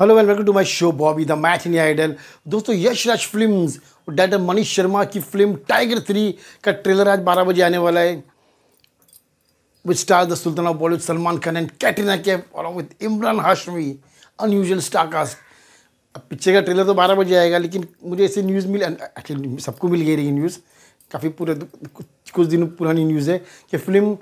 hello well welcome to my show Bobby the math India idol दोस्तों Yash Raj films और director Manish Sharma की film Tiger three का trailer आज बारह बजे आने वाला है with star the sultan of Bollywood Salman Khan and Katrina Kaif और with Emraan Hashmi unusual star cast picture का ट्रेलर तो बारह बजे आएगा लेकिन मुझे ऐसी न्यूज़ मिल एक्चुअली सबको मिल गई रही न्यूज़ काफ़ी पूरे कुछ दिनों पुरानी न्यूज़ है कि फिल्म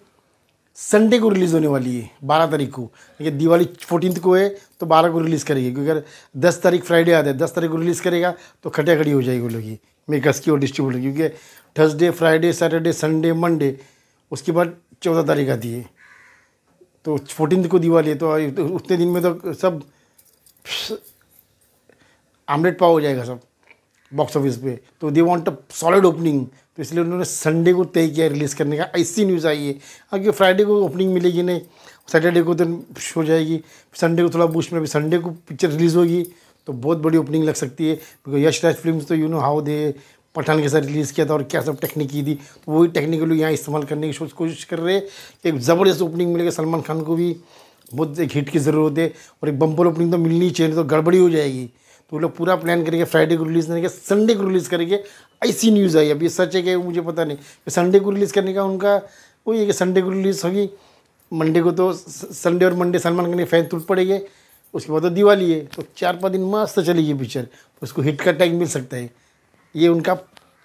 संडे को रिलीज़ होने वाली है बारह तारीख को देखिए दिवाली फोर्टीन को है तो बारह को रिलीज़ करेगी क्योंकि अगर दस तारीख फ्राइडे आता है दस तारीख को रिलीज़ करेगा तो खटिया खड़ी हो जाएगी वो लोग की मेकर्स की और डिस्ट्रीब्यूटर क्योंकि Thursday Friday Saturday Sunday Monday उसके बाद चौदह तारीख आती है तो फोर्टीन को दिवाली है तो उतने दिन में तो सब आमलेट पाव हो जाएगा सब बॉक्स ऑफिस पे तो they want a solid opening तो इसलिए उन्होंने संडे को तय किया रिलीज़ करने का ऐसी न्यूज़ आई है अगर फ्राइडे को ओपनिंग मिलेगी नहीं सैटरडे को तो हो जाएगी संडे को थोड़ा बूस्ट में अभी संडे को पिक्चर रिलीज़ होगी तो बहुत बड़ी ओपनिंग लग सकती है बिकॉज यश राज फिल्म तो you know how they Pathaan के साथ रिलीज़ किया था और क्या सब टेक्निक की थी तो वही टेक्निक लोग यहाँ इस्तेमाल करने की कोशिश कर रहे हैं एक ज़बरदस्त ओपनिंग मिलेगा सलमान खान को भी बहुत एक हिट की ज़रूरत है और एक बम्पर ओपनिंग तो मिलनी चाहिए तो गड़बड़ी हो जाएगी तो लोग पूरा प्लान करेंगे फ्राइडे को रिलीज़ करेंगे संडे को रिलीज़ करेंगे ऐसी न्यूज़ आई अभी सच है कि मुझे पता नहीं कि संडे को रिलीज़ करने का उनका वही है कि संडे को रिलीज़ होगी मंडे को तो संडे और मंडे सलमान खान के फैन टूट पड़ेंगे उसके बाद तो दिवाली है तो चार पाँच दिन मस्त चलेगी पिक्चर तो उसको हिट का टैग मिल सकता है ये उनका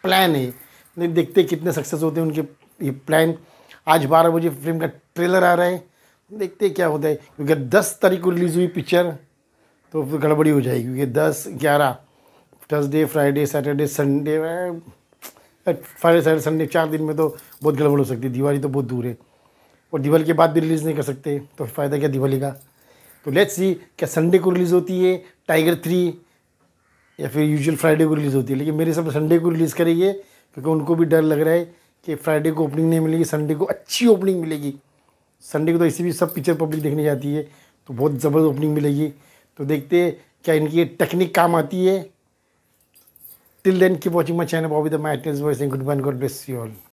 प्लान है नहीं देखते कितने सक्सेस होते हैं उनके ये प्लान आज बारह बजे फिल्म का ट्रेलर आ रहा है देखते क्या होता है क्योंकि दस तारीख को रिलीज़ हुई पिक्चर तो फिर गड़बड़ी हो जाएगी क्योंकि दस ग्यारह Thursday Friday Saturday Sunday Friday Saturday Sunday चार दिन में तो बहुत गड़बड़ हो सकती है दिवाली तो बहुत दूर है और दिवाली के बाद भी रिलीज़ नहीं कर सकते तो फ़ायदा क्या दिवाली का तो लेट्स सी क्या संडे को रिलीज़ होती है टाइगर थ्री या फिर यूजुअल फ्राइडे को रिलीज़ होती है लेकिन मेरे हिसाब से संडे को रिलीज़ करेंगे क्योंकि उनको भी डर लग रहा है कि फ्राइडे को ओपनिंग नहीं मिलेगी संडे को अच्छी ओपनिंग मिलेगी संडे को तो इसी भी सब पिक्चर पब्लिक देखने जाती है तो बहुत ज़बरदस्त ओपनिंग मिलेगी तो देखते क्या इनकी टेक्निक काम आती है till then keep watching my channel Bobby the voice and good bye God bless you all